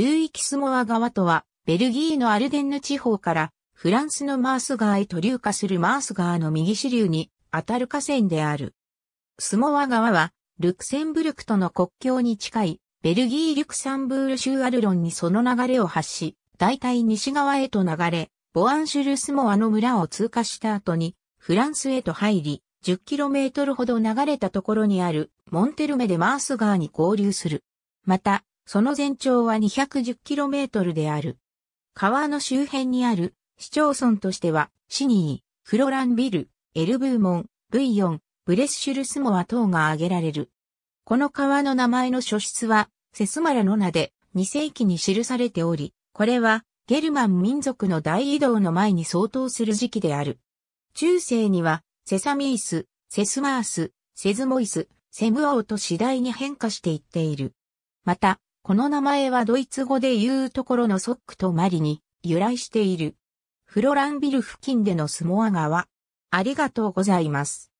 流域スモア川とは、ベルギーのアルデンヌ地方から、フランスのマース川へと流下するマース川の右支流に、当たる河川である。スモア川は、ルクセンブルクとの国境に近い、ベルギー・リュクサンブール州アルロンにその流れを発し、大体西側へと流れ、ボアンシュルスモアの村を通過した後に、フランスへと入り、10km ほど流れたところにある、モンテルメでマース川に合流する。また、その全長は 210km である。川の周辺にある市町村としては、シニー、フロランビル、エルブーモン、ブイヨン、ブレッシュルスモア等が挙げられる。この川の名前の書出は、セスマラの名で2世紀に記されており、これはゲルマン民族の大移動の前に相当する時期である。中世には、セサミース、セスマース、セズモイス、セムオーと次第に変化していっている。また、この名前はドイツ語で言うところのソックとマリに由来している。フロランビル付近でのスモア川。ありがとうございます。